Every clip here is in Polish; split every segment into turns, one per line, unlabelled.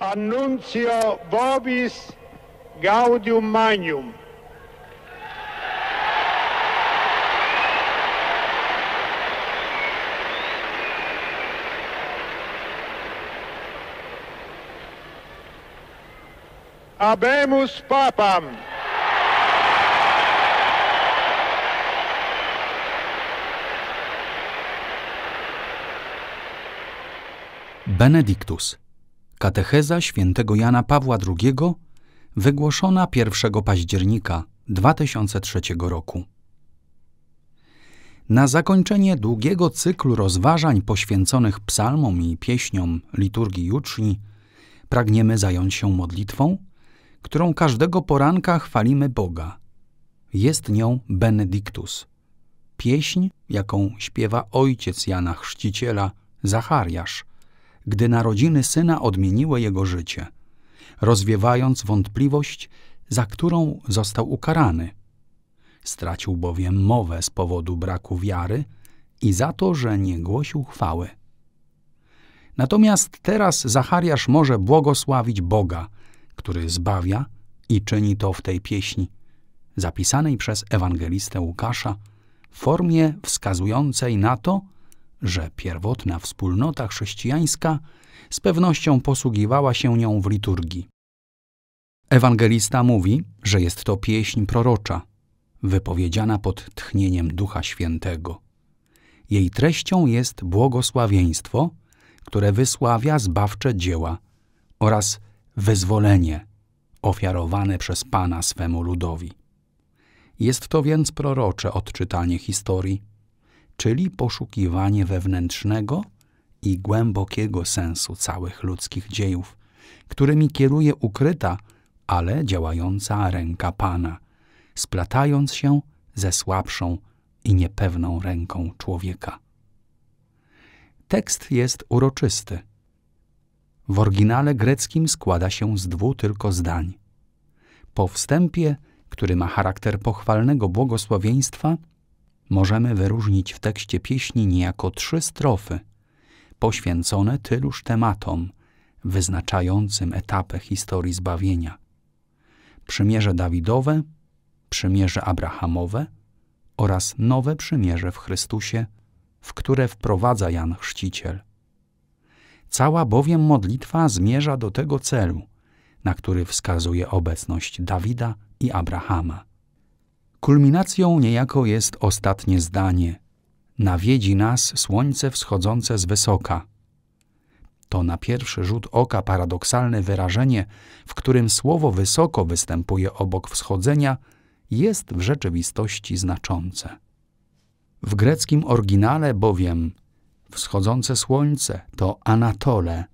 Annunzio Vobis Gaudium Magnum. Abemus Papam. Benedictus Katecheza świętego Jana Pawła II, wygłoszona 1 października 2003 roku. Na zakończenie długiego cyklu rozważań poświęconych psalmom i pieśniom liturgii juczni, pragniemy zająć się modlitwą, którą każdego poranka chwalimy Boga. Jest nią Benedictus, pieśń, jaką śpiewa ojciec Jana Chrzciciela, Zachariasz – gdy narodziny syna odmieniły jego życie, rozwiewając wątpliwość, za którą został ukarany. Stracił bowiem mowę z powodu braku wiary i za to, że nie głosił chwały. Natomiast teraz Zachariasz może błogosławić Boga, który zbawia i czyni to w tej pieśni, zapisanej przez ewangelistę Łukasza w formie wskazującej na to, że pierwotna wspólnota chrześcijańska z pewnością posługiwała się nią w liturgii. Ewangelista mówi, że jest to pieśń prorocza, wypowiedziana pod tchnieniem Ducha Świętego. Jej treścią jest błogosławieństwo, które wysławia zbawcze dzieła oraz wyzwolenie ofiarowane przez Pana swemu ludowi. Jest to więc prorocze odczytanie historii czyli poszukiwanie wewnętrznego i głębokiego sensu całych ludzkich dziejów, którymi kieruje ukryta, ale działająca ręka Pana, splatając się ze słabszą i niepewną ręką człowieka. Tekst jest uroczysty. W oryginale greckim składa się z dwóch tylko zdań. Po wstępie, który ma charakter pochwalnego błogosławieństwa, możemy wyróżnić w tekście pieśni niejako trzy strofy, poświęcone tyluż tematom, wyznaczającym etapę historii zbawienia. Przymierze Dawidowe, przymierze Abrahamowe oraz nowe przymierze w Chrystusie, w które wprowadza Jan Chrzciciel. Cała bowiem modlitwa zmierza do tego celu, na który wskazuje obecność Dawida i Abrahama. Kulminacją niejako jest ostatnie zdanie. Nawiedzi nas słońce wschodzące z wysoka. To na pierwszy rzut oka paradoksalne wyrażenie, w którym słowo wysoko występuje obok wschodzenia, jest w rzeczywistości znaczące. W greckim oryginale bowiem wschodzące słońce to Anatole,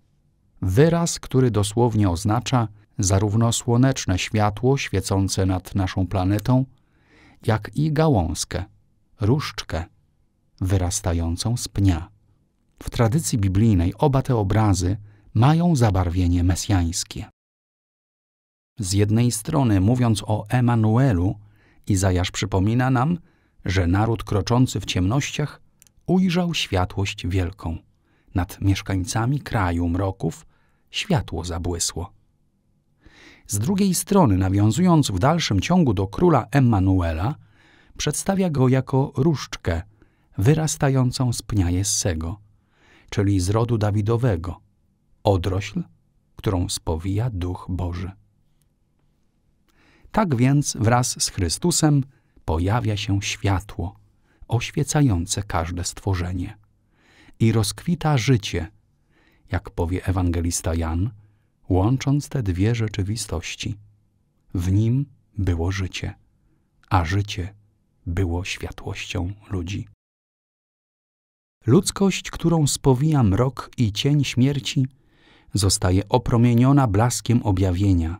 wyraz, który dosłownie oznacza zarówno słoneczne światło świecące nad naszą planetą, jak i gałązkę, różdżkę, wyrastającą z pnia. W tradycji biblijnej oba te obrazy mają zabarwienie mesjańskie. Z jednej strony, mówiąc o Emanuelu, Izajasz przypomina nam, że naród kroczący w ciemnościach ujrzał światłość wielką. Nad mieszkańcami kraju mroków światło zabłysło. Z drugiej strony, nawiązując w dalszym ciągu do króla Emanuela, przedstawia go jako różdżkę wyrastającą z pnia Jessego, czyli z rodu Dawidowego, odrośl, którą spowija Duch Boży. Tak więc wraz z Chrystusem pojawia się światło, oświecające każde stworzenie i rozkwita życie, jak powie ewangelista Jan – łącząc te dwie rzeczywistości. W nim było życie, a życie było światłością ludzi. Ludzkość, którą spowija mrok i cień śmierci, zostaje opromieniona blaskiem objawienia.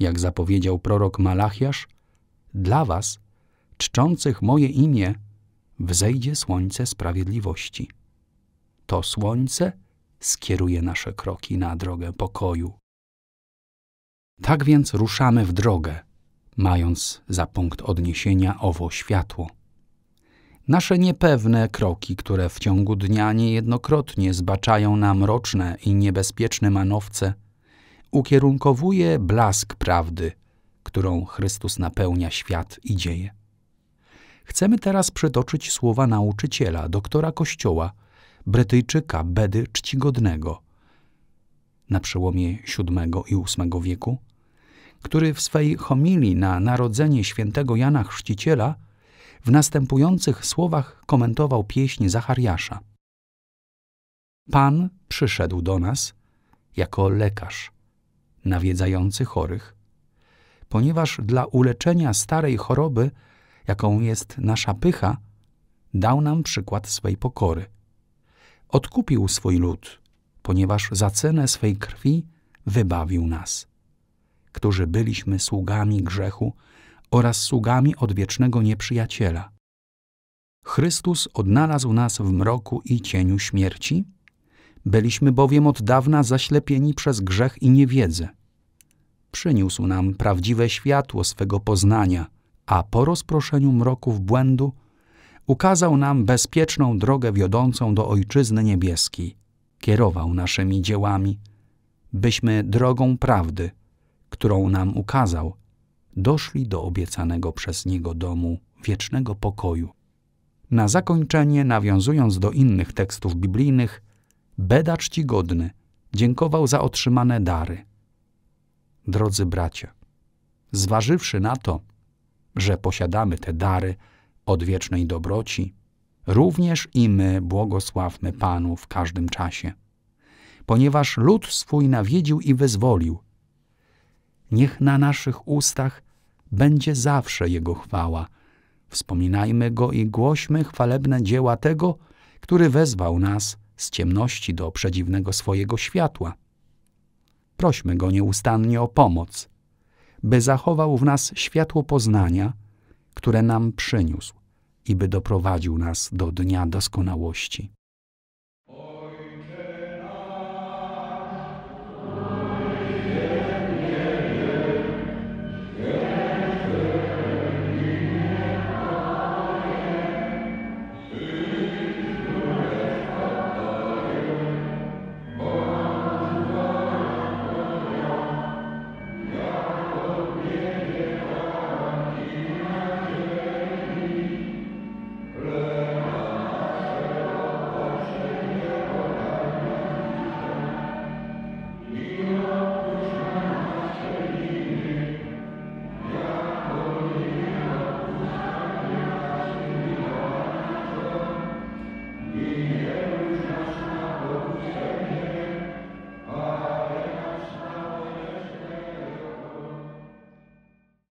Jak zapowiedział prorok Malachiasz, dla was, czczących moje imię, wzejdzie słońce sprawiedliwości. To słońce skieruje nasze kroki na drogę pokoju. Tak więc ruszamy w drogę, mając za punkt odniesienia owo światło. Nasze niepewne kroki, które w ciągu dnia niejednokrotnie zbaczają na mroczne i niebezpieczne manowce, ukierunkowuje blask prawdy, którą Chrystus napełnia świat i dzieje. Chcemy teraz przytoczyć słowa nauczyciela, doktora Kościoła, Brytyjczyka Bedy Czcigodnego na przełomie VII i VIII wieku, który w swej homilii na narodzenie świętego Jana Chrzciciela w następujących słowach komentował pieśń Zachariasza. Pan przyszedł do nas jako lekarz nawiedzający chorych, ponieważ dla uleczenia starej choroby, jaką jest nasza pycha, dał nam przykład swej pokory – odkupił swój lud, ponieważ za cenę swej krwi wybawił nas, którzy byliśmy sługami grzechu oraz sługami odwiecznego nieprzyjaciela. Chrystus odnalazł nas w mroku i cieniu śmierci, byliśmy bowiem od dawna zaślepieni przez grzech i niewiedzę. Przyniósł nam prawdziwe światło swego poznania, a po rozproszeniu mroków błędu – ukazał nam bezpieczną drogę wiodącą do Ojczyzny Niebieskiej, kierował naszymi dziełami, byśmy drogą prawdy, którą nam ukazał, doszli do obiecanego przez Niego domu wiecznego pokoju. Na zakończenie, nawiązując do innych tekstów biblijnych, Beda czcigodny dziękował za otrzymane dary. Drodzy bracia, zważywszy na to, że posiadamy te dary, odwiecznej dobroci, również i my błogosławmy Panu w każdym czasie, ponieważ lud swój nawiedził i wyzwolił. Niech na naszych ustach będzie zawsze Jego chwała. Wspominajmy Go i głośmy chwalebne dzieła Tego, który wezwał nas z ciemności do przedziwnego swojego światła. Prośmy Go nieustannie o pomoc, by zachował w nas światło poznania – które nam przyniósł i by doprowadził nas do dnia doskonałości.